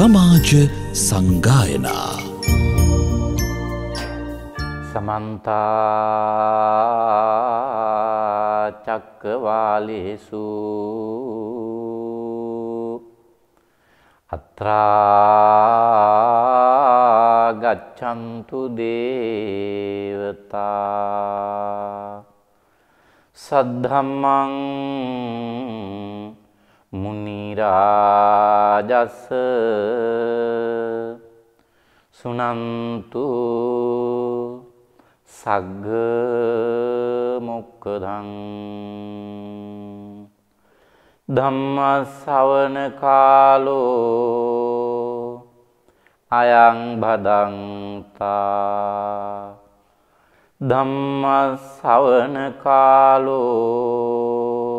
සමාජ සංගායනා සමන්තා චක්කවාලේසු අත්‍රා ගච්ඡන්තු දේවතා සද්ධම්මං මුනිරාජස්ස සුනන්තු සග්ග මොක්කදං ධම්ම ශ්‍රවණ කාලෝ අයං භදන්තා ධම්ම ශ්‍රවණ කාලෝ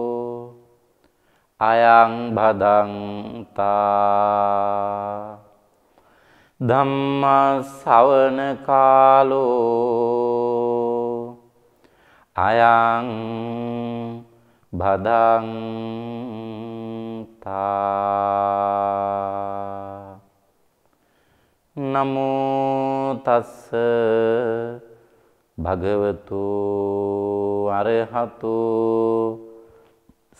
අයං භදන්තා ධම්ම සවන කාලෝ අයං භදන්තා නමෝ තස්ස භගවතු අරහතෝ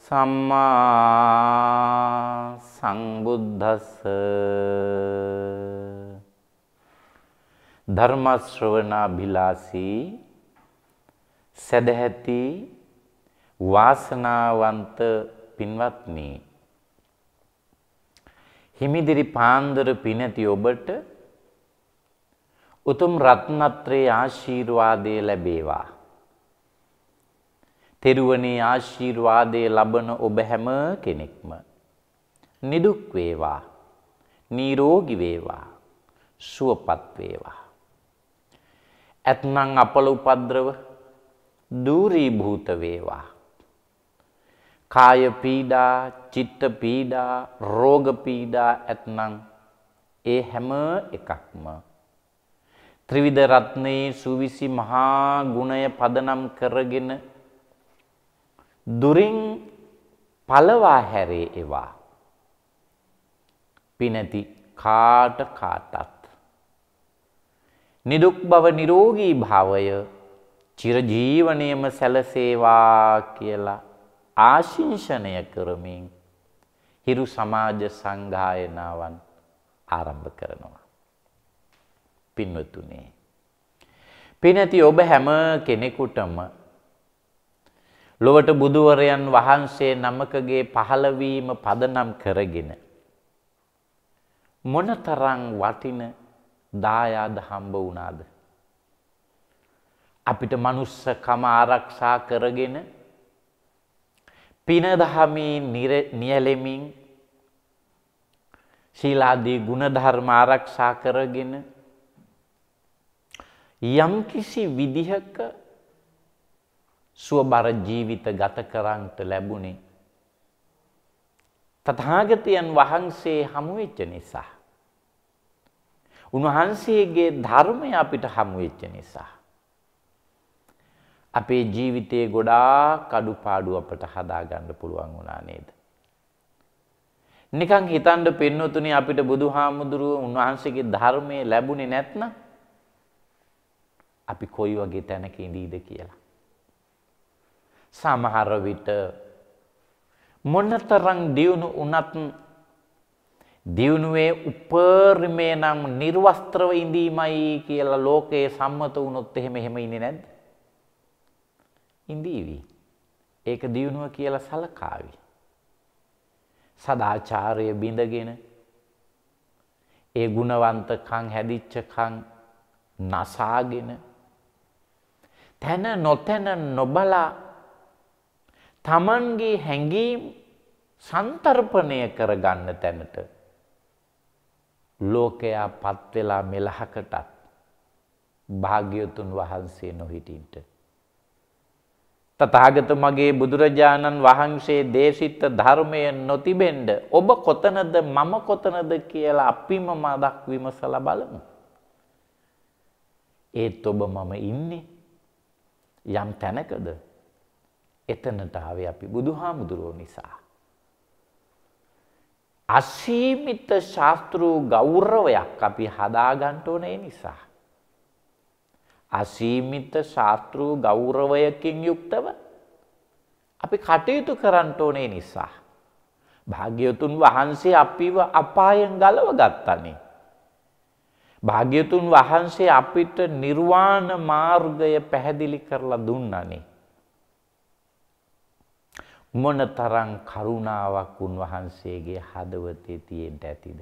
සම්මා සංබුද්දස්ස ධර්ම ශ්‍රවණාභිලාෂී සදැහැති වාසනාවන්ත පින්වත්නි හිමිදිරි පාන්දර පිනති ඔබට උතුම් රත්නත්‍රයේ ආශිර්වාදය ලැබේවා තෙරුවනේ ආශිර්වාදය ලබන ඔබ හැම කෙනෙක්ම නිදුක් වේවා නිරෝගී වේවා සුවපත් වේවා ඇතනම් අපල උපද්‍රව දූරී භූත වේවා කාය පීඩා චිත්ත පීඩා රෝග පීඩා ඇතනම් ඒ හැම එකක්ම ත්‍රිවිධ රත්නයේ සුවිසි මහා ගුණය පදනම් කරගෙන දුරින් පලවා හැරේ එවා. පිනැති කාට කාටත්. නිදුක් බව නිරෝගී භාවය චිරජීවනයම සැලසේවා කියලා ආශිංෂණය කරමින් හිරු සමාජ සංගායනාවන් ආරම්භ කරනවා. පින්වතුනේ. පිනැති ඔබ හැම කෙනෙකුටම ලොවට බුදුවරයන් වහන්සේ නමකගේ පහළවීම පදනම් කරගෙන මොනතරම් වටින දායාද හම්බ වුණාද අපිට manussකම ආරක්ෂා කරගෙන පින දහමේ නියැලෙමින් ශීලාදී ගුණධර්ම ආරක්ෂා කරගෙන යම්කිසි විදිහක සුවබර ජීවිත ගත කරන්නට ලැබුණේ. තථාගතයන් වහන්සේ හමුවෙච්ච නිසා. උන්වහන්සේගේ ධර්මය අපිට හමුවෙච්ච නිසා. අපේ ජීවිතයේ ගොඩාක් අඩුපාඩු අපට හදාගන්න පුළුවන් වුණා නේද? නිකන් හිතන්න පින්නතුනේ අපිට බුදුහාමුදුරුව උන්වහන්සේගේ ධර්මයේ ලැබුණේ නැත්නම් අපි කොයි වගේ තැනක ඉඳීද කියලා. සමහර විට මොනතරම් දියුණු වුණත් දියුණුවේ උපරිමය නම් නිර්වස්ත්‍රව ඉඳීමයි කියලා ලෝකයේ සම්මත වුණොත් එහෙම එහෙම ඉන්නේ නැද්ද? ඉඳීවි. ඒක දියුණුව කියලා සලකාවි. සදාචාරය බිඳගෙන ඒ ගුණවන්තකම් හැදිච්චකම් නසාගෙන තන නොතන නොබලා තමන්ගේ හැඟීම් සන්තර්පණය කරගන්න තැනට ලෝකයා පත් වෙලා මෙලහකටත් භාග්‍යවතුන් වහන්සේ නොහිටින්ට තථාගත මගේ බුදුරජාණන් වහන්සේ දේශිත ධර්මය නොතිබෙන්න ඔබ කොතනද මම කොතනද කියලා අපිම මදක් විමසලා බලමු ඒත් ඔබ මම ඉන්නේ යම් තැනකද එතනට ආවේ අපි බුදුහාමුදුරුවෝ නිසා. අසීමිත ශාස්ත්‍ර ගෞරවයක් අපි හදාගන්න ඕනේ නිසා. අසීමිත ශාස්ත්‍ර ගෞරවයකින් යුක්තව අපි කටයුතු කරන්න ඕනේ නිසා. භාග්‍යවතුන් වහන්සේ අපිව අපායෙන් ගලව ගත්තනේ. භාග්‍යතුන් වහන්සේ අපිට නිර්වාණ මාර්ගය පැහැදිලි කරලා දුන්නනේ. මොනතරම් කරුණාවක් උන්වහන්සේගේ හදවතේ තියෙන්න ඇතිද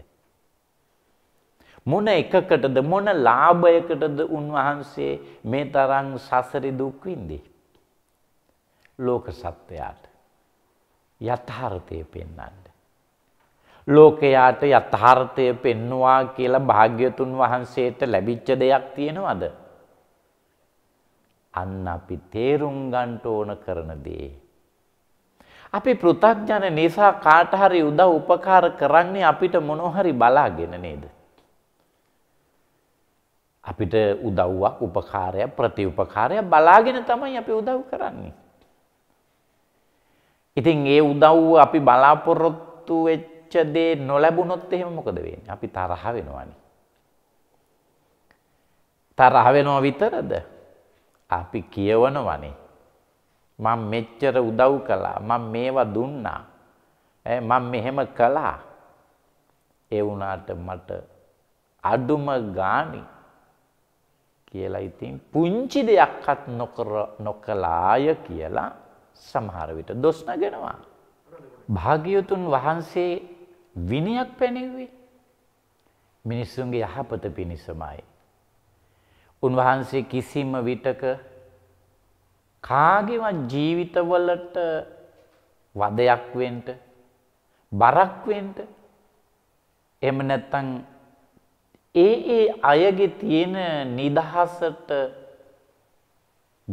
මොන එකකටද මොන ලාභයකටද උන්වහන්සේ මේ තරම් සසරේ දුක් විඳේ ලෝක සත්වයාට යථාර්ථය පෙන්වන්න ලෝකයාට යථාර්ථය පෙන්නවා කියලා භාග්‍යතුන් වහන්සේට ලැබිච්ච දෙයක් තියෙනවද අන්න අපි තේරුම් ගන්න ඕන කරන දේ අපි පෘථග්ජන නිසා කාට හරි උදව් උපකාර කරන්නේ අපිට මොනෝහරි බලාගෙන නේද? අපිට උදව්වක් උපකාරයක් ප්‍රතිඋපකාරයක් බලාගෙන තමයි අපි උදව් කරන්නේ. ඉතින් ඒ උදව්ව අපි බලාපොරොත්තු වෙච්ච දේ නොලැබුණොත් එහෙම මොකද වෙන්නේ? අපි තරහ වෙනවනේ. තරහ වෙනව විතරද? අපි කියවනවනේ. මම මෙච්චර උදව් කළා මම මේවා දුන්නා ඈ මම මෙහෙම කළා ඒ වුණාට මට අඩුම ගාණි කියලා ඉතින් පුංචි දෙයක්වත් නොකර නොකලාය කියලා සමහර විට දොස් නගනවා භාග්‍යවතුන් වහන්සේ විනයක් පැනෙව්වේ මිනිසුන්ගේ යහපත පිණිසමයි උන්වහන්සේ කිසිම විටක කාගේවත් ජීවිතවලට වදයක් වෙන්න බරක් වෙන්න එහෙම නැත්නම් ඒ ඒ අයගේ තියෙන නිදහසට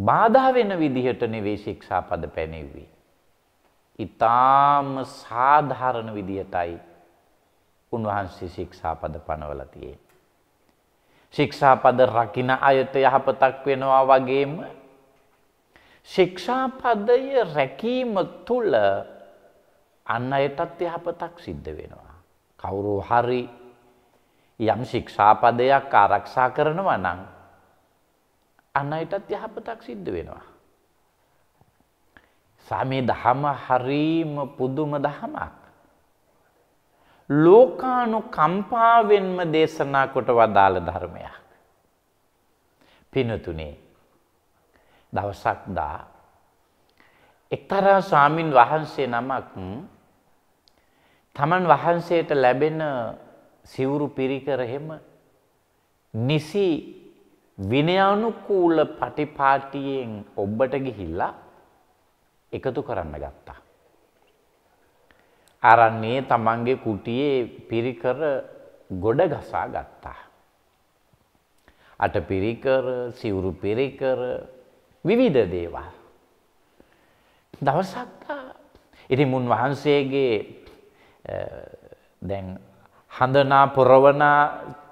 බාධා වෙන විදිහට නෙවෙයි ශික්ෂාපද පැනෙව්වේ. ඊටාම සාධාරණ විදිහටයි උන්වහන්සේ ශික්ෂාපද පනවලා තියෙන්නේ. ශික්ෂාපද රකින්න අයට යහපතක් වෙනවා වගේම ශික්ෂාපදය රැකීම තුළ අන්න අයටත් යහපතක් සිද්ධ වෙනවා. කවුරු හරි යම් ශික්ෂාපදයක් ආරක්ෂා කරනවා නම් අන්න අයටත් යහපතක් සිද්ධ වෙනවා. සමේ දහම හරීම පුදුම දහමක්. ලෝකානු කම්පාවෙන්ම දේශනා කොට වදාළ ධර්මයක්. පිනතුනේ දවසක් දා එක්තරා ස්වාමින් වහන්සේ නමක් තමන් වහන්සේට ලැබෙන සිවුරු පිරිකර හැම නිසි විනයානුකූල පටිපාටියෙන් ඔබට ගිහිල්ලා එකතු කරන්න ගත්තා. අරන්නේ තමන්ගේ කුටියේ පිරිකර ගොඩ ගසා ගත්තා. අට පිරිකර සිවුරු පිරිකර විවිධ දේවල්. දවසක් ඉරිමුන් වහන්සේගේ දැන් හඳනා පොරවන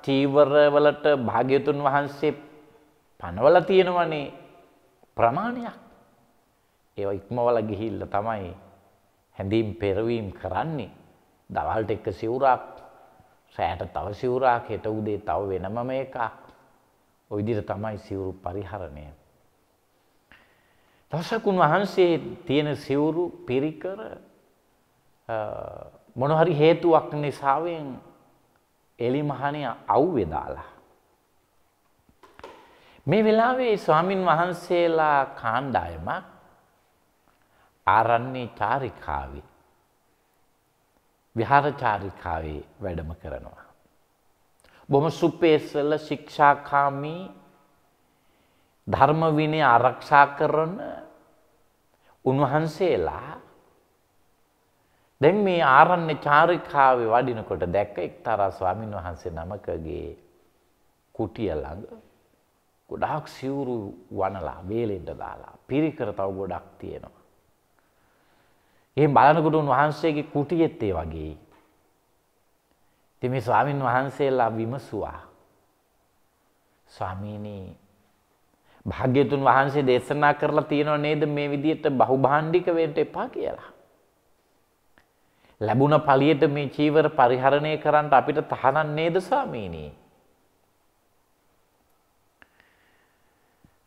චීවරවලට භාග්‍යතුන් වහන්සේ පනවල තියෙනවනේ ප්‍රමාණයක්. ඒව ඉක්මවල ගිහිල්ලා තමයි හැඳින් පෙරවීම කරන්නේ. දවල්ට එක සිවුරක්, සෑට තව සිවුරක්, හෙට උදේ තව වෙනමම එකක්. ওই විදිහට තමයි සිවුරු පරිහරණය දසකුන් වහන්සේ තියෙන සිවුරු පිරිකර මොනහරි හේතුවක් නිසාවෙන් එලිමහනේ අවුවේ දාලා. මේ වෙලාවේ ස්වාමින් වහන්සේලා කාණ්ඩායම ආරණ්‍ය චාරිකාවේ විහාර චාරිකාවේ වැඩම කරනවා. බොහොම සුපේසල ශික්ෂාකාමී ධර්ම විනය ආරක්ෂා කරන උන්වහන්සේලා දැන් මේ ආරණ්‍ය චාරිකාවේ වඩිනකොට දැක්ක එක්තරා ස්වාමීන් වහන්සේ නමකගේ කුටිය ළඟ ගොඩාක් සිවුරු වනලා වේලෙන්ට දාලා පිරිකර තව ගොඩක් තියෙනවා. එහෙන් බලනකොට උන්වහන්සේගේ කුටියෙත් ඒ වගේ. ඉතින් මේ ස්වාමින් වහන්සේලා විමසුවා. ස්වාමීනි භාග්‍යතුන් වහන්සේ දේශනා කරලා තියෙනව නේද මේ විදිහට බහුභාණ්ඩික වෙන්න එපා කියලා. ලැබුණ පලියට මේ චීවර පරිහරණය කරන්න අපිට තහනම් නේද ස්වාමීනි?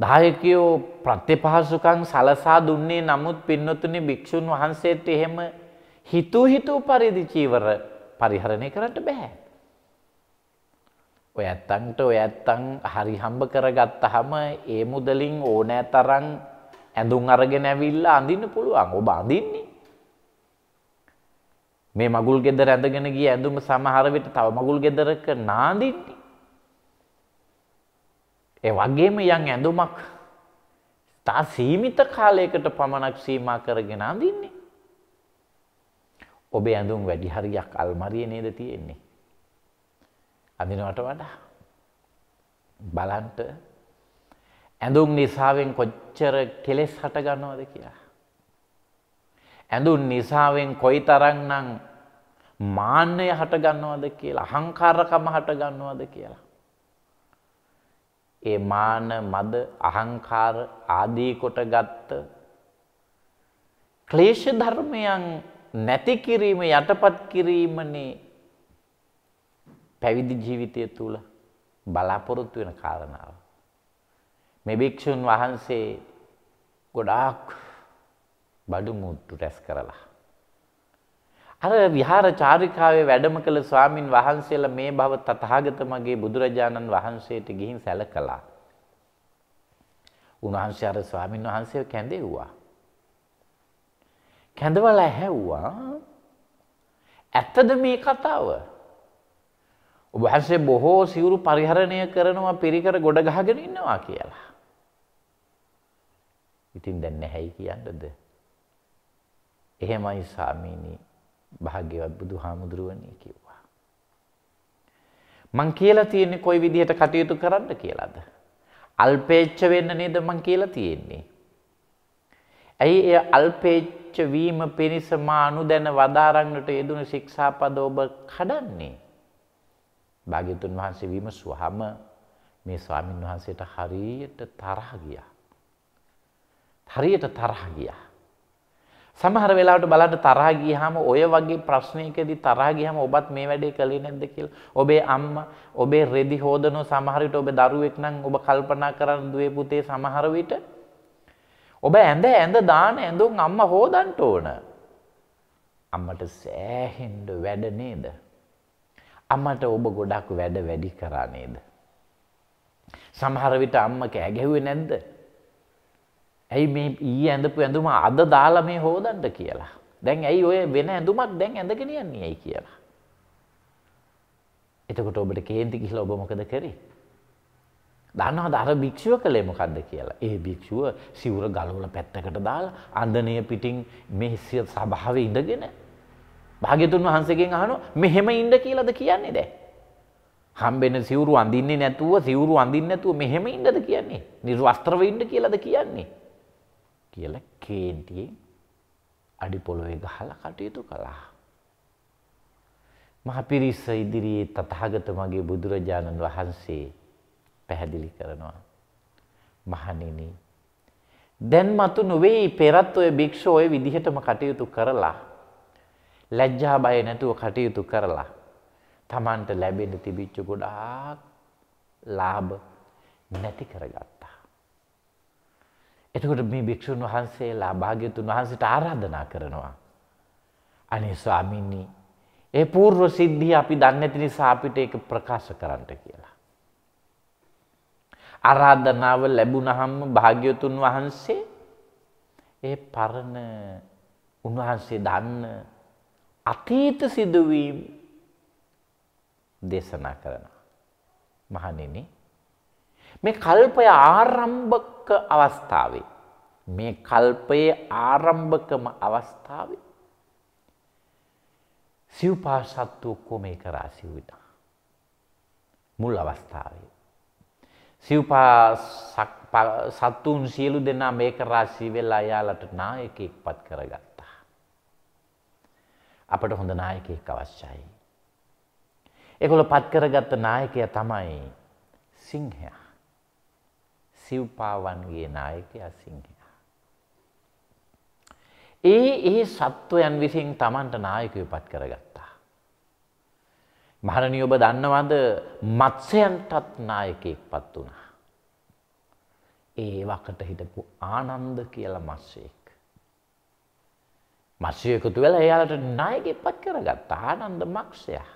දායකයෝ ප්‍රත්‍යපහසුකම් සලසා දුන්නේ නමුත් පින්නතුනි භික්ෂුන් වහන්සේට එහෙම හිතූ හිතූ පරිදි චීවර පරිහරණය කරන්න බෑ. ඔය ඇත්තන්ට ඔය ඇත්තන් හරි හම්බ කරගත්තහම ඒ මුදලින් ඕනෑ තරම් ඇඳුම් අරගෙන ඇවිල්ලා අඳින්න පුළුවන්. ඔබ අඳින්නේ මේ මගුල් ගෙදර ඇඳගෙන ගිය ඇඳුම සමහර විට තව මගුල් ගෙදරක නාඳින්නේ. ඒ වගේම යම් ඇඳුමක් තා සීමිත කාලයකට පමණක් සීමා කරගෙන අඳින්නේ. ඔබේ ඇඳුම් වැඩි හරියක් අල්මරියේ නේද තියෙන්නේ. අඳිනවට වඩා බලන්ට ඇඳුම් නිසාවෙන් කොච්චර කෙලෙස් හටගන්නවද කියලා. ඇඳුම් නිසාවෙන් කොයි තරන්නම් මාන්‍යය හටගන්නවද කියලා අහංකාරකම හටගන්නවද කියලා. ඒ මාන මද අහංකාර ආදී කොට ගත්ත ක්ලේශ ධර්මයන් නැති කිරීම යටපත් කිරීමනේ පැවිදි ජීවිතය තුළ බලාපොරොත්තු වෙන කාරණාව. මේ භික්ෂුන් වහන්සේ ගොඩාක් බඩු මුට්ටු රැස් කරලා. අර විහාර චාරිකාවේ වැඩම කළ ස්වාමින් වහන්සේලා මේ බව තථාගත මගේ බුදුරජාණන් වහන්සේට ගිහින් සැලකලා. උන්වහන්සේ අර ස්වාමින් වහන්සේව කැඳෙව්වා. කැඳවලා ඇහැව්වා. ඇත්තද මේ කතාව? ඔබහන්සේ බොහෝ සිවුරු පරිහරණය කරනවා පිරිකර ගොඩ ගහගෙන ඉන්නවා කියලා. ඉතින් දැන් නැහැයි කියන්නද? එහෙමයි සාමීනි භාග්‍යවත් බුදුහාමුදුරුවනි කිව්වා. මං කියලා තියෙන්නේ කොයි විදිහට කටයුතු කරන්න කියලාද? අල්පේච්ඡ වෙන්න නේද මං කියලා තියෙන්නේ. ඇයි එය අල්පේච්ඡ වීම පිණිස මා අනුදැන වදාරන්නට යෙදුණු ශික්ෂාපද ඔබ කඩන්නේ? භාග්‍යතුන් වහන්සේ විමසුවාම මේ ස්වාමින් වහන්සේට හරියට තරහ ගියා. හරියට තරහ ගියා. සමහර වෙලාවට බලන්න තරහ ගියාම ඔය වගේ ප්‍රශ්නයකදී තරහ ගියාම ඔබත් මේ වැඩේ කළේ නැද්ද කියලා. ඔබේ අම්මා, ඔබේ රෙදි හොදන සමහර විට ඔබ දරුවෙක් නම් ඔබ කල්පනා කරන දුවේ පුතේ සමහර විට ඔබ ඇඳ ඇඳ දාන ඇඳුම් අම්මා හොදන්න ඕන. අම්මට සෑහෙන්න වැඩ නේද? අම්මට ඔබ ගොඩක් වැඩ වැඩි කරා නේද? සමහර විට අම්ම කෑ ගැහුවේ නැද්ද? ඇයි මේ ඊයේ ඇඳපු ඇඳුම අද දාලා මේ හොදන්න කියලා. දැන් ඇයි ඔය වෙන ඇඳුමක් දැන් ඇඳගෙන යන්නේ ඇයි කියලා. එතකොට ඔබට කේන්ති ගිහිලා ඔබ මොකද කරේ? දන්නවද අර භික්ෂුව කළේ මොකද්ද කියලා. ඒ භික්ෂුව සිවුර ගලවලා පැත්තකට දාලා අන්දනය පිටින් මේ සභාවේ ඉඳගෙන භාග්‍යතුන් වහන්සේගෙන් අහනවා මෙහෙම ඉන්න කියලාද කියන්නේ දැන්? හම්බෙන සිවුරු අඳින්නේ නැතුව සිවුරු අඳින්නේ නැතුව මෙහෙම ඉන්නද කියන්නේ? නිර්වස්ත්‍රව ඉන්න කියලාද කියන්නේ? කියලා කේන්තියෙන් අඩි පොළොවේ ගහලා කටයුතු කළා. මහපිරිස ඉදිරියේ තථාගත මගේ බුදුරජාණන් වහන්සේ පැහැදිලි කරනවා. මහණෙනි දැන් මතු නොවේ පෙරත් ඔය භික්ෂුව ඔය විදිහටම කටයුතු කරලා ලැජ්ජා බය නැතුව කටයුතු කරලා තමන්ට ලැබෙන තිබිච්ච ගොඩාක් ලාභ නැති කරගත්තා. එතකොට මේ භික්ෂුන් වහන්සේලා භාග්‍යතුන් වහන්සේට ආරාධනා කරනවා. අනේ ස්වාමීනි ඒ పూర్ව සිද්ධිය අපි දන්නේ නැති නිසා අපිට ඒක ප්‍රකාශ කරන්න කියලා. ආරාධනාව ලැබුණහම භාග්‍යතුන් වහන්සේ ඒ පරණ උන්වහන්සේ දන්න අතීත සිදුවීම් දේශනා කරනවා. මහණෙනි මේ කල්පය ආරම්භක අවස්ථාවේ මේ කල්පයේ ආරම්භකම අවස්ථාවේ සිව්පා සත්තු ඔක්කොම ඒක රාශි වුණා. මුල් අවස්ථාවේ. සිව්පා සත්තුන් සියලු දෙනා මේක රාශි වෙලා යාලට නායකයෙක්පත් කරගත්තා. අපට හොඳ නායකයෙක් අවශ්‍යයි. ඒගොල්ල පත් කරගත්ත නායකය තමයි සිංහයා. සිව්පාවන්ගේ නායකයා සිංහයා. ඒ ඒ සත්වයන් විසින් Tamanට නායකයෝ පත් කරගත්තා. මහණනි ඔබ දන්නවද මත්ස්‍යයන්ටත් නායකයෙක් පත් වුණා. ඒ වකට හිටපු ආනන්ද කියලා මස්සේ මත්ස්‍ය එකතු වෙලා එයාලට ණයක ඉපත් කරගත්ත ආනන්ද මක්ෂයා.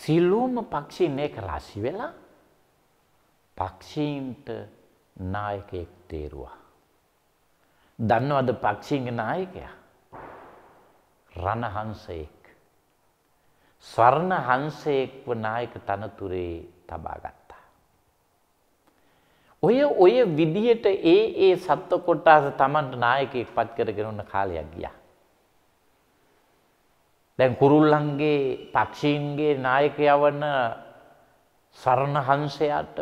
සිළුම පක්ෂීන් ඒක රසි වෙලා පක්ෂීන්ට නායකයෙක් තේරුවා. දන්නවද පක්ෂීන්ගේ නායකයා? රණහංසයෙක්. ස්වර්ණහංසයෙක්ව නායක තනතුරේ තබාගත්. ඔය ඔය විදිහට ඒ ඒ සත්ව කොටාස Tamanට නායකයෙක් පත් කරගෙන උන කාලයක් ගියා. දැන් කුරුල්ලන්ගේ පක්ෂීන්ගේ නායකයා වන සරණහංසයාට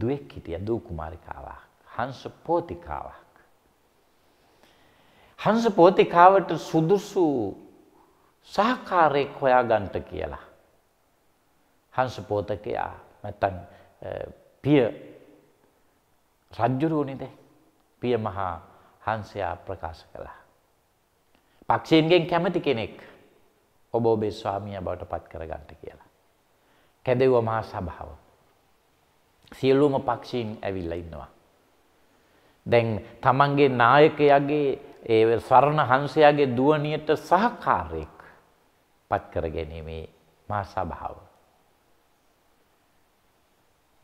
දුවෙක් හිටිය දූ කුමාරිකාවක්. හංස පෝතිකාවක්. හංස පෝතිකාවට සුදුසු සහකාරයෙක් හොයාගන්ට කියලා. හංස පෝතකයා නැත්තම් පිය රජ්ජුරුවනිද පිය මහා හන්සයා ප්‍රකාශ කළා. පක්ෂීන්ගෙන් කැමති කෙනෙක් ඔබ ඔබේ ස්වාමිය බවට පත් කරගන්නට කියලා. කැදෙව්ව මහා සභාව. සියලුම පක්ෂීන් ඇවිල්ලා ඉන්නවා. දැන් තමන්ගේ නායකයාගේ ඒ සරණ හංසයාගේ දුවනියට සහකාරයෙක් පත් කරගැනීමේ මහා සභාව.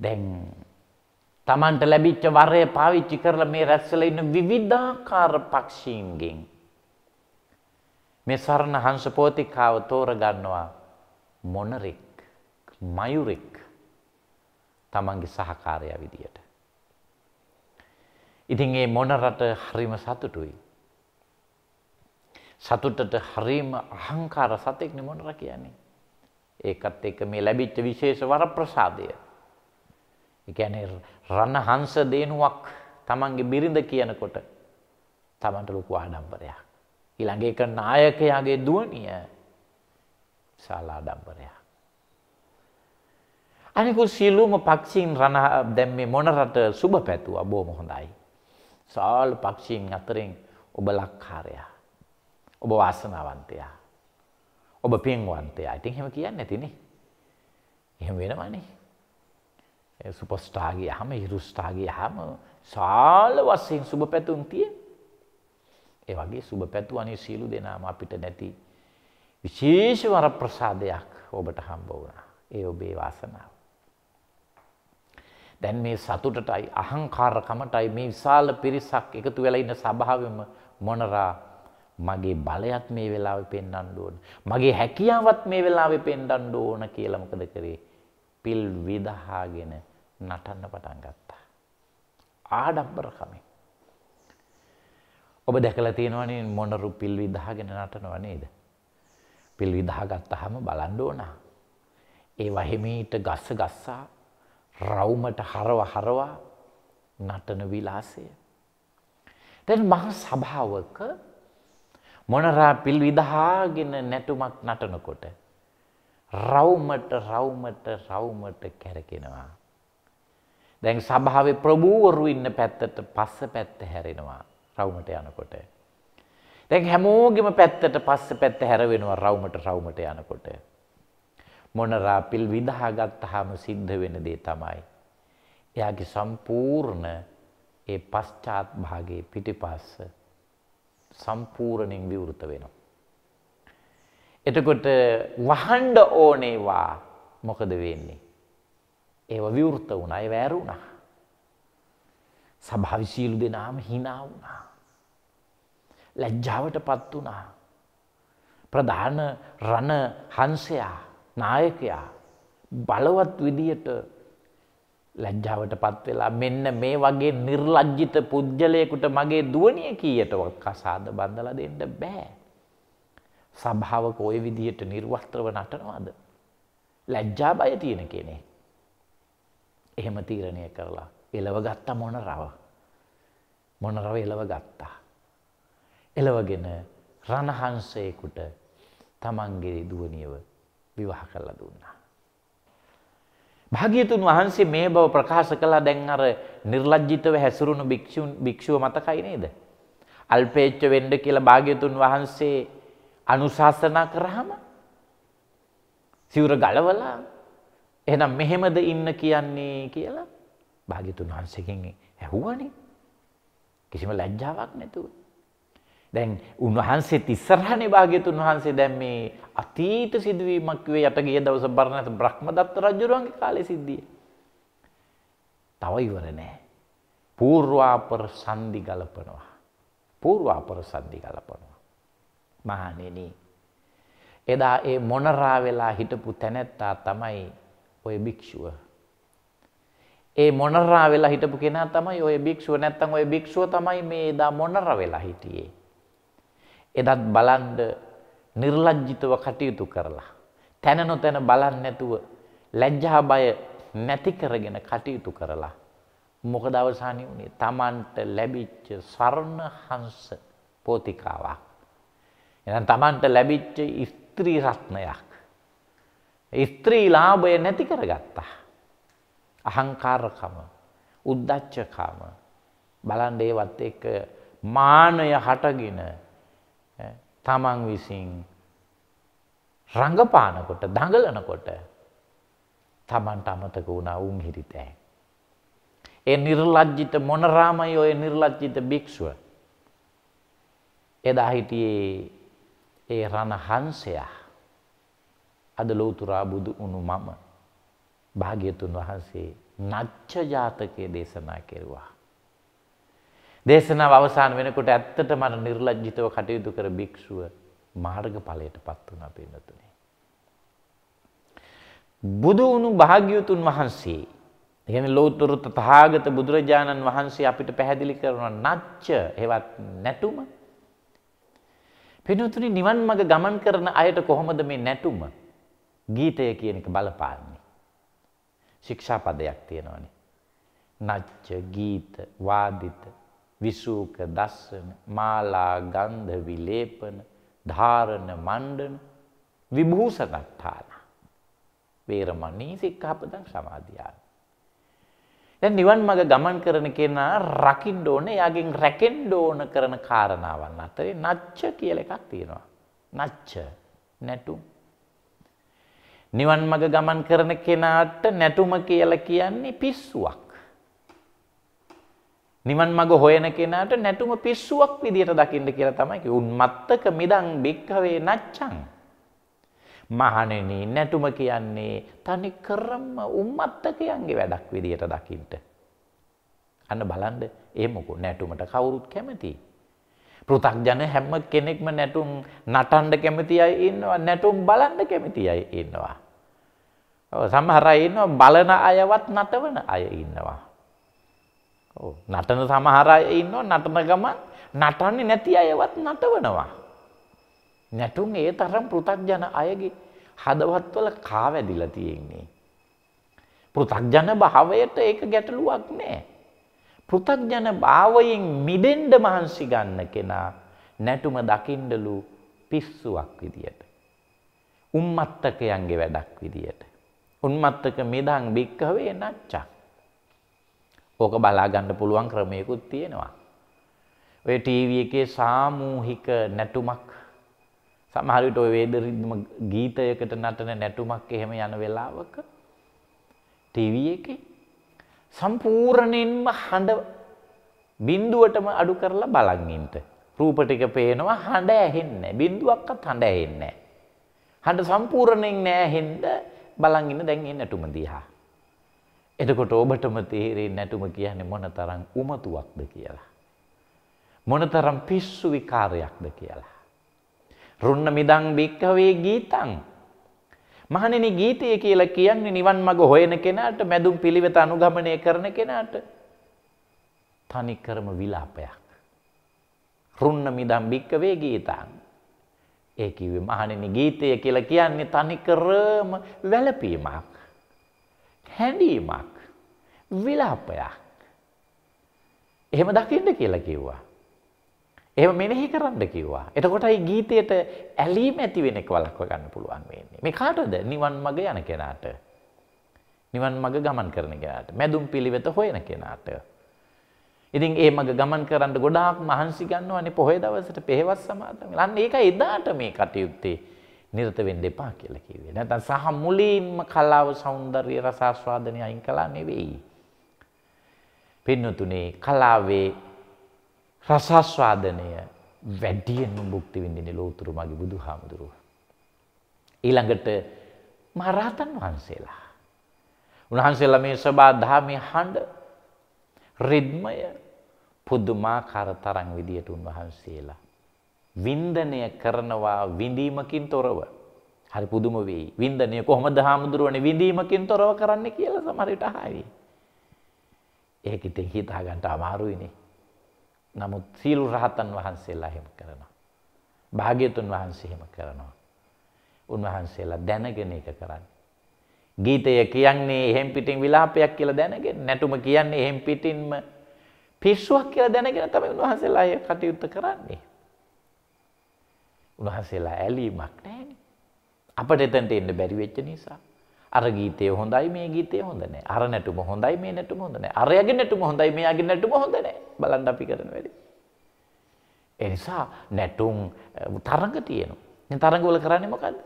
දැන් Tamanට ලැබිච්ච වරය පාවිච්චි කරලා මේ රැස්සලා ඉන්න විවිධාකාර පක්ෂීන්ගෙන් මේ සරණ හංස පෝතිකාව තෝරගන්නවා මොනරෙක් මයුරෙක් Tamanගේ සහකාරයා විදියට. ඉතින් මේ මොනරට හරිම සතුටුයි. සතුටට හරීම අහංකාර සතෙක්නේ මොනර කියන්නේ. ඒකත් එක්ක මේ ලැබිච්ච විශේෂ වර ප්‍රසාදය ඒ කියන්නේ රණහංස දේනුවක් Tamange බිරිඳ කියනකොට Tamanට ලොකු ආඩම්බරයක්. ඊළඟ එක නායකයාගේ දුවණිය විශාල ආඩම්බරයක්. අනිකු සියලුම පක්ෂීන් රණ දැන් මේ මොන රට සුබ පැතුවා බොහොම හොඳයි. සාල් පක්ෂීන් අතරින් ඔබ ලක්කාරයා. ඔබ වාසනාවන්තයා. ඔබ පින්වන්තයා. ඉතින් එහෙම කියන්නේ නැතිනේ. එහෙම වෙනවනේ. සුපස්ටා ගියාම හිරුස්ටා ගියාම සාල වශයෙන් සුබ පැතුම් තියෙන. ඒ වගේ සුබ පැතු අනේ සියලු දෙනාම අපිට නැති විශේෂ වර ප්‍රසාදයක් ඔබට හම්බ වුණා. ඒ ඔබේ වාසනාව. දැන් මේ සතුටටයි අහංකාරකමටයි මේ විශාල පිරිසක් එකතු වෙලා ඉන්න සභාවෙම මොනරා මගේ බලයත් මේ වෙලාවේ පෙන්වන්න ඕන. මගේ හැකියාවත් මේ වෙලාවේ පෙන්වන්න ඕන කියලා මොකද කරේ? පිල් විදහාගෙන නටන්න පටන් ගත්තා. ආඩම්බරකමින්. ඔබ දැකලා තියෙනවනේ මොනරු පිල් විදහාගෙන නටනව නේද? පිල් විදහා ගත්තාම බලන්න ඕන. ඒ වහිමීට ගස්ස ගස්සා රවුමට හරව හරවා නටන විලාසය. දැන් මහ සභාවක මොනරා පිල් විදහාගෙන නැටුමක් නටනකොට රවුමට රවුමට රවුමට කැරකෙනවා. දැන් සභාවේ ප්‍රභූවරු ඉන්න පැත්තට පස්ස පැත්ත හැරෙනවා රවුමට යනකොට. දැන් හැමෝගෙම පැත්තට පස්ස පැත්ත හැරවෙනවා රවුමට රවුමට යනකොට. මොන රාපිල් විඳහාගත්තාම සිද්ධ වෙන දේ තමයි. එයාගේ සම්පූර්ණ ඒ පශ්චාත් භාගයේ පිටිපස්ස සම්පූර්ණයෙන් විවෘත වෙනවා. එතකොට වහන්න ඕනේවා මොකද වෙන්නේ? ඒව විවෘත වුණා ඒව ඇරුණා සභාවි සියලු දෙනාම hina වුණා ලැජ්ජාවටපත් වුණා ප්‍රධාන රණ හංසයා නායකයා බලවත් විදියට ලැජ්ජාවටපත් වෙලා මෙන්න මේ වගේ නිර්ලජ්ජිත පුජ්‍යලයකට මගේ දුවණිය කීයටවත් කසාද බඳලා දෙන්න බෑ. සභාවක ওই විදියට නිර්වස්ත්‍රව නටනවද? ලැජ්ජා බය තියෙන කෙනෙක්. එහෙම තීරණය කරලා එලව ගත්තා මොන රව. මොන රව එලව ගත්තා. එලවගෙන රණහංසයෙකුට තමන්ගේ දුවනියව විවාහ කරලා දුන්නා. භාග්‍යතුන් වහන්සේ මේ බව ප්‍රකාශ කළා දැන් අර නිර්ලජ්ජිතව හැසිරුණු භික්ෂුන් භික්ෂුව මතකයි නේද? අල්පේච්ච වෙන්න කියලා භාග්‍යතුන් වහන්සේ අනුශාසනා කරාම සිවුර ගලවලා එහෙනම් මෙහෙමද ඉන්න කියන්නේ කියලා භාග්‍යතුන් වහන්සේගෙන් ඇහුවනේ. කිසිම ලැජ්ජාවක් නැතුව. දැන් උන්වහන්සේත් ඉස්සරහනේ භාග්‍යතුන් වහන්සේ දැන් මේ අතීත සිදුවීමක් වේ යට ගිය දවස බරණැස බ්‍රහ්මදත්ත රජුරුවන්ගේ කාලේ සිද්ධිය. තව ඉවර නෑ. పూర్වාපර සන්දි ගලපනවා. పూర్වාපර සන්දි ගලපනවා. මහණෙනි. එදා ඒ මොනරා වෙලා හිටපු තැනැත්තා තමයි ඔය භික්ෂුව. ඒ මොනරා වෙලා හිටපු කෙනා තමයි ඔය භික්ෂුව නැත්තම් ඔය භික්ෂුව තමයි මේ එදා මොනරා වෙලා හිටියේ. එදත් බලන්ඩ නිර්ලජ්ජිතව කටයුතු කරලා. තැන නොතැන බලන් නැතුව ලැජ්ජා බය නැති කරගෙන කටයුතු කරලා. මොකද අවසානය වුණේ තමන්ට ලැබිච්ච සරණ හංස පෝතිකාවක්. එනම් තමන්ට ලැබිච්ච ස්ත්‍රී රත්නයක්. ස්ත්‍රී ලාභය නැති කරගත්තා. අහංකාරකම, උද්දච්චකම. බලන්න ඒවත් එක්ක මානය හටගෙන තමන් විසින් රඟපානකොට දඟලනකොට තමන්ට අමතක වුණා උන් හිරිතෑ. ඒ නිර්ලජ්ජිත මොනරාමයි ඔය නිර්ලජ්ජිත භික්ෂුව. එදා හිටියේ ඒ රණහංසයා අද ලෝතුරා බුදු උණු මම භාග්‍යතුන් වහන්සේ නච්ච ජාතකයේ දේශනා කෙරුවා. දේශනාව අවසන් වෙනකොට ඇත්තට මම නිර්ලජ්ජිතව කටයුතු කර භික්ෂුව මාර්ගඵලයටපත් වුණා පින්නතුනේ. බුදු වුණු භාග්‍යතුන් වහන්සේ කියන්නේ ලෞතර තථාගත බුදුරජාණන් වහන්සේ අපිට පැහැදිලි කරන නච්ච හෙවත් නැටුම පින්නතුනි නිවන් මඟ ගමන් කරන අයට කොහොමද මේ නැටුම ගීතය කියන එක බලපාන්නේ. ශික්ෂාපදයක් තියෙනවනේ. නච්ච ගීත වාදිත විසූක දස්සන මාලා ගන්ධ විලේපන ධාරණ මණ්ඩන විභූෂණත්තාන වේරමණී සික්ඛාපදං සමාදියාන දැන් නිවන් මඟ ගමන් කරන කෙනා රකින්න ඕනේ යාගෙන් රැකෙන්න ඕන කරන කාරණාවන් අතරේ නච්ච කියලා එකක් තියෙනවා නච්ච නැටුම් නිවන් මඟ ගමන් කරන කෙනාට නැටුම කියලා කියන්නේ පිස්සුවක්. නිවන් මඟ හොයන කෙනාට නැටුම පිස්සුවක් විදියට දකින්න කියලා තමයි කිව්වේ. උන්මත්තක මිදං බික්ඛවේ නැච්ඡං. මහණෙනි නැටුම කියන්නේ තනි කරම උම්මත්තකයන්ගේ වැඩක් විදියට දකින්න. අන්න බලන්න ඒ මොකෝ නැටුමට කවුරුත් කැමතියි. පෘථග්ජන හැම කෙනෙක්ම නැටුම් නටන්න කැමති අය ඉන්නවා නැටුම් බලන්න කැමති අය ඉන්නවා. ඔව් සමහර අය ඉන්නවා බලන අයවත් නටවන අය ඉන්නවා. ඔව් නටන සමහර අය ඉන්නවා නටන ගමන් නටන්නේ නැති අයවත් නටවනවා. නැටුම් ඒ තරම් පෘථග්ජන අයගේ හදවත්වල කාවැදිලා තියෙන්නේ. පෘථග්ජන භාවයට ඒක ගැටලුවක් නෑ. පෘථග්ජන භාවයෙන් මිදෙන්න මහන්සි ගන්න කෙනා නැටුම දකින්නලු පිස්සුවක් විදියට. උම්මත්තකයන්ගේ වැඩක් විදියට. උන්මත්තක මෙදං භික්කවේ නච්චා. ඕක බලා ගන්න පුළුවන් ක්‍රමයකුත් තියෙනවා. ඔය ටීවී එකේ සාමූහික නැටුමක් සමහර විට ඔය වේද රිද්ම ගීතයකට නටන නැටුමක් එහෙම යන වෙලාවක ටීවී එකේ සම්පූර්ණයෙන්ම හඬ බින්දුවටම අඩු කරලා බලන් ඉන්න. රූප ටික පේනවා හඬ ඇහෙන්නේ බින්දුවක්වත් හඬ ඇහෙන්නේ හඬ සම්පූර්ණයෙන් නෑ හෙන්න බලන් ඉන්න දැන් එන්න නැටුම දිහා. එතකොට ඔබටම තේරෙන්නේ නැටුම කියන්නේ මොනතරම් උමතුවක්ද කියලා. මොනතරම් පිස්සු විකාරයක්ද කියලා. රුන්න මිදං භික්කවේ ගීතං මහණෙනි ගීතය කියලා කියන්නේ නිවන් මඟ හොයන කෙනාට මැදුම් පිළිවෙත අනුගමනය කරන කෙනාට තනි කරම විලාපයක්. රුන්න මිදම් භික්කවේ ගීතං. ඒ කිව්වේ මහණෙනි ගීතය කියලා කියන්නේ තනි කරම වැළපීමක්. හැඬීමක්. විලාපයක්. එහෙම දකින්න කියලා කිව්වා. එහෙම මෙනෙහි කරන්න කිව්වා. එතකොටයි ගීතයට ඇලීම ඇති වෙන එක වළක්ව ගන්න පුළුවන් වෙන්නේ. මේ කාටද? නිවන් මඟ යන කෙනාට. නිවන් මඟ ගමන් කරන කෙනාට. මැදුම් පිළිවෙත හොයන කෙනාට. ඉතින් ඒ මඟ ගමන් කරන්න ගොඩාක් මහන්සි ගන්නවනේ පොහොය දවසට පෙහෙවස් සමාදන් වෙලා. අන්න ඒකයි එදාට මේ කටයුත්තේ නිරත වෙන්න එපා කියලා කිව්වේ. නැත්නම් සහ මුලින්ම කලාව, సౌందර්ය, රස ආස්වාදනය අයින් කළා නෙවෙයි. පින්නතුනේ කලාවේ රසාස්වාදනය වැඩියෙන් භුක්ති විඳින්නේ ලෝතුරු මගේ බුදුහාමුදුරුව. ඊළඟට මහරහතන් වහන්සේලා. උන්වහන්සේලා මේ සබා දහමේ හඬ රිද්මය පුදුමාකාර තරම් විදියට උන්වහන්සේලා වින්දනය කරනවා විඳීමකින් තොරව. හරි පුදුම වෙයි. වින්දනය කොහොමද හාමුදුරුවනේ විඳීමකින් තොරව කරන්න කියලා සමහර විට අහાવી. ඒක ඉතින් හිතා ගන්න අමාරුයිනේ. නමුත් සීලු රහතන් වහන්සේලා එහෙම කරනවා. භාග්‍යතුන් වහන්සේ එහෙම කරනවා. උන්වහන්සේලා දැනගෙන ඒක කරන්නේ. ගීතය කියන්නේ එහෙම් පිටින් විලාපයක් කියලා දැනගෙන නැටුම කියන්නේ එහෙම් පිටින්ම පිස්සුවක් කියලා දැනගෙන තමයි උන්වහන්සේලා ඒ කටයුත්ත කරන්නේ. උන්වහන්සේලා ඇලීමක් නැහැ. අපිට එතනට එන්න බැරි වෙච්ච නිසා අර ගීතය හොඳයි මේ ගීතය හොඳ නෑ. අර නැටුම හොඳයි මේ නැටුම හොඳ නෑ. අරයාගේ නැටුම හොඳයි මෙයාගේ නැටුම හොඳ නෑ. බලන්න අපි කරන වැඩේ. ඒ නිසා නැටුම් තරඟ තියෙනවා. මේ තරඟ වල කරන්නේ මොකද්ද?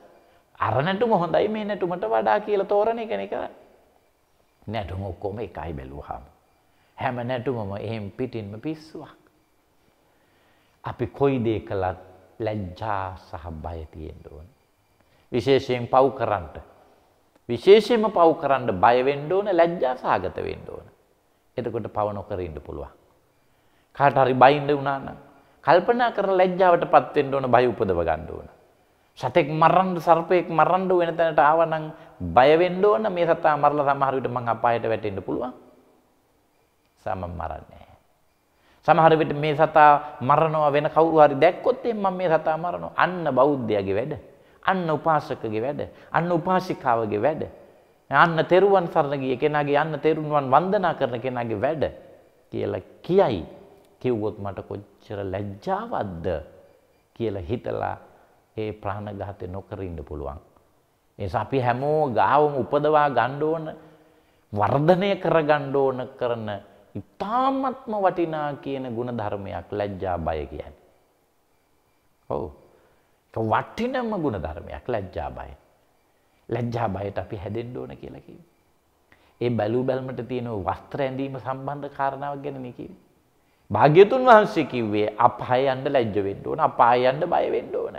අර නැටුම හොඳයි මේ නැටුමට වඩා කියලා තෝරන එකනේ කරන්නේ. නැටුම ඔක්කොම එකයි බැලුවාම. හැම නැටුමම එහෙම් පිටින්ම පිස්සුවක්. අපි කොයි දේ කළත් ලැජ්ජා සහ බය තියෙන්න ඕන. විශේෂයෙන් පව් කරන්නට විශේෂයෙන්ම පව් කරන්න බය වෙන්න ඕන ලැජ්ජා සහගත වෙන්න ඕන. එතකොට පව නොකර ඉන්න පුළුවන්. කාට හරි බයින්ද වුණා නම් කල්පනා කරලා ලැජ්ජාවටපත් වෙන්න ඕන බය උපදව ගන්න ඕන. සතෙක් මරන්න සර්පෙක් මරන්න වෙන තැනට ආවනම් බය වෙන්න ඕන මේ සතා මරලා සමහර විට මං අපායට වැටෙන්න පුළුවන්. සමම් මරන්නේ. සමහර විට මේ සතා මරනවා වෙන කවුරු හරි දැක්කොත් එම් මම මේ සතා මරනවා. අන්න බෞද්ධයාගේ වැඩ. අන්න උපාසකගේ වැඩ. අන්න උපාසිකාවගේ වැඩ. අන්න තෙරුවන් සරණ ගිය කෙනාගේ අන්න තෙරුවන් වන්දනා කරන කෙනාගේ වැඩ කියලා කියයි. කිව්වොත් මට කොච්චර ලැජ්ජාවක්ද කියලා හිතලා ඒ ප්‍රාණඝාතය නොකර ඉන්න පුළුවන්. ඒ නිසා අපි හැමෝ ගාවම උපදවා ගන්න ඕන වර්ධනය කරගන්න ඕන කරන ඉතාමත්ම වටිනා කියන ಗುಣධර්මයක් ලැජ්ජා බය කියන්නේ. ඔව්. වටිනම ගුණ ධර්මයක් ලැජ්ජා බය. ලැජ්ජා බයට අපි හැදෙන්න ඕන කියලා කිව්වේ. ඒ බැලූ බැල්මට තියෙන වස්ත්‍ර ඇඳීම සම්බන්ධ කාරණාවක් ගැන නේ කිව්වේ. භාග්‍යතුන් වහන්සේ කිව්වේ අපාය යන්න ලැජ්ජ වෙන්න ඕන, අපාය යන්න බය වෙන්න ඕන.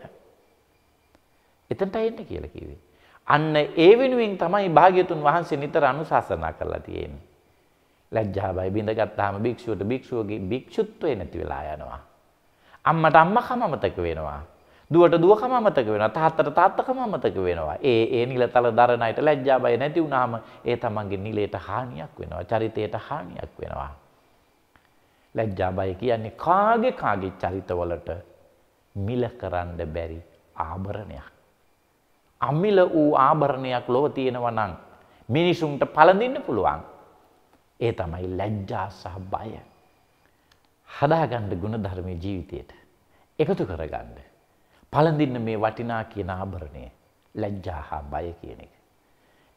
එතනට එන්න කියලා කිව්වේ. අන්න ඒ වෙනුවෙන් තමයි භාග්‍යතුන් වහන්සේ නිතර අනුශාසනා කරලා තියෙන්නේ. ලැජ්ජා බය බිඳගත්තාම භික්ෂුවට භික්ෂුවගේ භික්ෂුත්වේ නැති වෙලා යනවා. අම්මට අම්මකම මතක වෙනවා. දුවට දුවකම අමතක වෙනවා තාත්තට තාත්තකම අමතක වෙනවා ඒ ඒ නිලතල දරන අයට ලැජ්ජා බය නැති වුනහම ඒ තමන්ගේ නිලයට හානියක් වෙනවා චරිතයට හානියක් වෙනවා ලැජ්ජා බය කියන්නේ කාගේ කාගේ චරිතවලට මිල කරන්න බැරි ආභරණයක් අමිල වූ ආභරණයක් ලොව තියෙනවා නම් මිනිසුන්ට පළඳින්න පුළුවන් ඒ තමයි ලැජ්ජා සහ බය හදාගන්න ගුණධර්මයේ ජීවිතයට එකතු කරගන්න පළඳින්න මේ වටිනා කියන ආභරණය ලැජ්ජා හා බය කියන එක.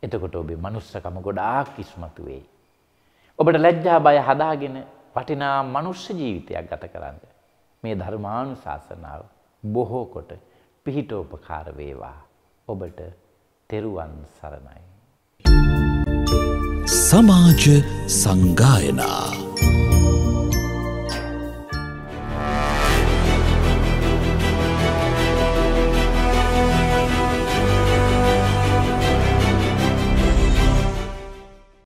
එතකොට ඔබේ මනුස්සකම ගොඩාක් ඉස්මතු වෙයි. ඔබට ලැජ්ජා බය හදාගෙන වටිනා මනුස්ස ජීවිතයක් ගත කරන්න. මේ ධර්මානුශාසනාව බොහෝ කොට පිහිටෝපකාර වේවා. ඔබට තෙරුවන් සරණයි. සමාජ සංගායනා